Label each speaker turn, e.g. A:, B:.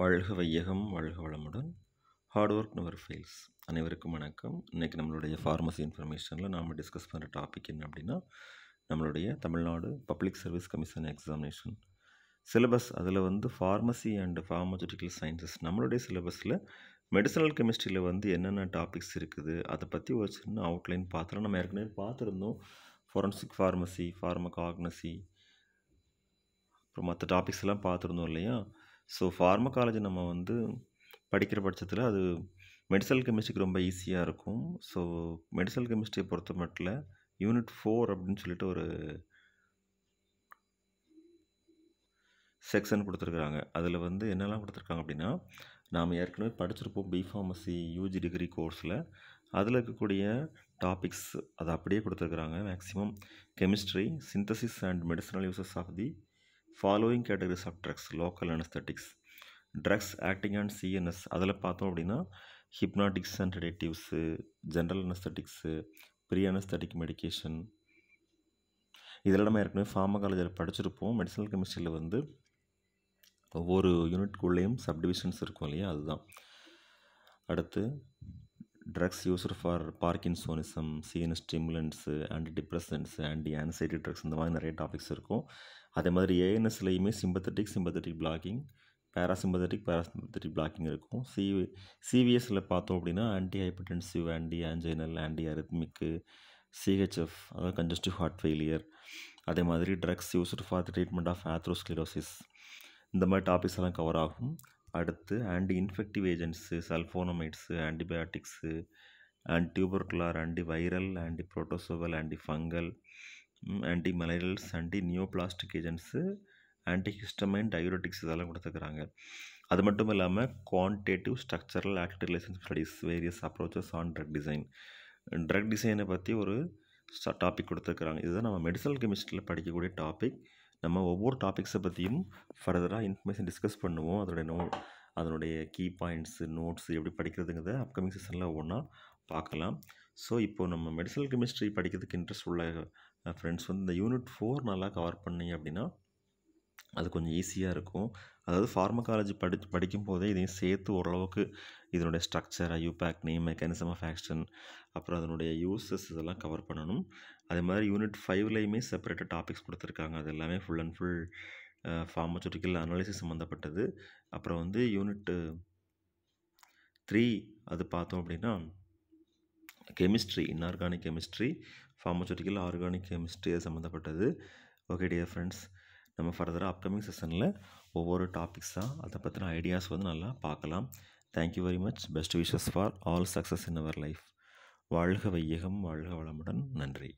A: வாழ்க வையகம் வாழ்க வளமுடன் ஹார்ட் ஒர்க் நவர் ஃபெயில்ஸ் அனைவருக்கும் வணக்கம் இன்றைக்கி நம்மளுடைய ஃபார்மசி இன்ஃபர்மேஷனில் நாம் டிஸ்கஸ் பண்ணுற டாபிக் என்ன அப்படின்னா நம்மளுடைய Tamil Nadu public service commission examination syllabus அதில் வந்து ஃபார்மசி அண்ட் ஃபார்மசூட்டிக்கல் சயின்சஸ் நம்மளுடைய சிலபஸில் மெடிசனல் கெமிஸ்ட்ரியில் வந்து என்னென்ன டாபிக்ஸ் இருக்குது அதை பற்றி ஒரு சின்ன அவுட்லைன் பார்த்துலாம் நம்ம ஏற்கனவே பார்த்துருந்தோம் ஃபோரன்சிக் ஃபார்மசி ஃபார்மகாக்னசி அப்புறம் மற்ற டாபிக்ஸ் எல்லாம் பார்த்துருந்தோம் இல்லையா ஸோ ஃபார்மகாலஜி நம்ம வந்து படிக்கிற பட்சத்தில் அது மெடிசல் கெமிஸ்ட்ரிக்கு ரொம்ப ஈஸியாக இருக்கும் ஸோ மெடிசல் கெமிஸ்ட்ரியை பொறுத்த மட்டில் யூனிட் ஃபோர் அப்படின்னு சொல்லிட்டு ஒரு செக்ஷன் கொடுத்துருக்குறாங்க அதில் வந்து என்னெல்லாம் கொடுத்துருக்காங்க அப்படின்னா நாம் ஏற்கனவே படிச்சிருப்போம் பிஃபார்மசி யூஜி டிகிரி கோர்ஸில் அதில் இருக்கக்கூடிய டாபிக்ஸ் அதை அப்படியே கொடுத்துருக்குறாங்க maximum chemistry synthesis and medicinal uses of the following categories of drugs local anaesthetics drugs acting and CNS அதில் பார்த்தோம் அப்படின்னா hypnotics and relatives general anaesthetics pre anaesthetic medication இதெல்லாம் நம்ம ஏற்கனவே ஃபார்மா காலேஜில் படிச்சிருப்போம் மெடிசனல் கெமிஸ்ட்ரியில் வந்து ஒவ்வொரு யூனிட்குள்ளேயும் சப்டிவிஷன்ஸ் இருக்கும் இல்லையா அதுதான் அடுத்து drugs used for parkinsonism CN stimulants anti depressants anti anxiety drugs இந்த மாதிரி நிறைய டாபிக்ஸ் இருக்கும் அதே மாதிரி ஏஎன்எஸ்லையுமே sympathetic sympathetic blocking parasympathetic parasympathetic blocking இருக்கும் சி சிவிஎஸில் பார்த்தோம் அப்படின்னா anti hypertensive anti anginal anti arrhythmic CHF அதாவது கன்ஜஸ்டிவ் ஹார்ட் ஃபெயிலியர் அதே மாதிரி drugs used for treatment of atherosclerosis இந்த மாதிரி டாபிக்ஸ் எல்லாம் கவர் ஆகும் அடுத்து anti infective agents sulphonamides antibiotics anti tubercular anti viral anti ப்ரோட்டோசோவல் anti fungal anti malarials anti neoplastic agents antihistamine diuretics இதெல்லாம் கொடுத்துருக்குறாங்க அது மட்டும் இல்லாமல் quantitative structural act relation studies various approaches on drug design drug டிசைனை பற்றி ஒரு டாபிக் கொடுத்துருக்குறாங்க இதுதான் நம்ம மெடிசல் கெமிஸ்ட்ரியில் படிக்கக்கூடிய டாபிக் நம்ம ஒவ்வொரு டாபிக்ஸை பற்றியும் ஃபர்தராக இன்ஃபர்மேஷன் டிஸ்கஸ் பண்ணுவோம் அதோடைய நோ அதனுடைய கீ பாயிண்ட்ஸு நோட்ஸ் எப்படி படிக்கிறதுங்கிறத அப்கமிங் செஷனில் ஒவ்வொன்றா பார்க்கலாம் ஸோ இப்போது நம்ம மெடிசனல் கெமிஸ்ட்ரி படிக்கிறதுக்கு இன்ட்ரெஸ்ட் உள்ள ஃப்ரெண்ட்ஸ் வந்து இந்த யூனிட் ஃபோர் நல்லா கவர் பண்ணி அப்படின்னா அது கொஞ்சம் ஈஸியாக இருக்கும் அதாவது ஃபார்மகாலஜி படி படிக்கும் போதே இதையும் சேர்த்து ஓரளவுக்கு இதனுடைய structure IUPAC name mechanism of action அப்புறம் அதனுடைய யூசஸ் இதெல்லாம் கவர் பண்ணணும் அதே மாதிரி யூனிட் ஃபைவ்லேயுமே செப்பரேட்டாக டாபிக்ஸ் கொடுத்துருக்காங்க அது எல்லாமே full and full pharmaceutical analysis சம்மந்தப்பட்டது அப்புறம் வந்து யூனிட்டு த்ரீ அது பார்த்தோம் அப்படின்னா chemistry inorganic chemistry pharmaceutical organic chemistry அது சம்மந்தப்பட்டது ஓகே டியர் ஃப்ரெண்ட்ஸ் நம்ம ஃபர்தராக அப்கமிங் செஷனில் ஒவ்வொரு டாபிக்ஸாக அதை பற்றின ஐடியாஸ் வந்து நல்லா பார்க்கலாம் thank you very much best wishes for all success in our life வாழ்க வையகம் வாழ்க வளமுடன் நன்றி